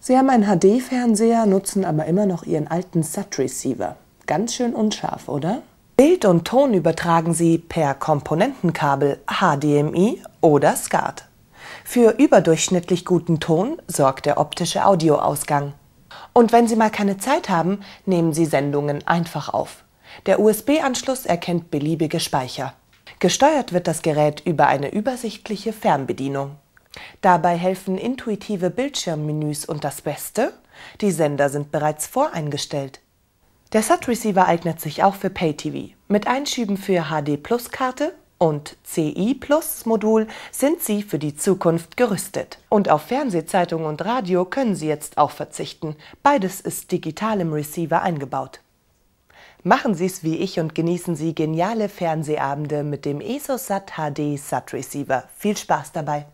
Sie haben einen HD-Fernseher, nutzen aber immer noch Ihren alten SAT-Receiver. Ganz schön unscharf, oder? Bild und Ton übertragen Sie per Komponentenkabel HDMI oder SCART. Für überdurchschnittlich guten Ton sorgt der optische Audioausgang. Und wenn Sie mal keine Zeit haben, nehmen Sie Sendungen einfach auf. Der USB-Anschluss erkennt beliebige Speicher. Gesteuert wird das Gerät über eine übersichtliche Fernbedienung. Dabei helfen intuitive Bildschirmmenüs und das Beste, die Sender sind bereits voreingestellt. Der SAT-Receiver eignet sich auch für Pay-TV. Mit Einschieben für HD-Plus-Karte und CI-Plus-Modul sind Sie für die Zukunft gerüstet. Und auf Fernsehzeitung und Radio können Sie jetzt auch verzichten. Beides ist digital im Receiver eingebaut. Machen Sie es wie ich und genießen Sie geniale Fernsehabende mit dem ESOSAT HD SAT Receiver. Viel Spaß dabei!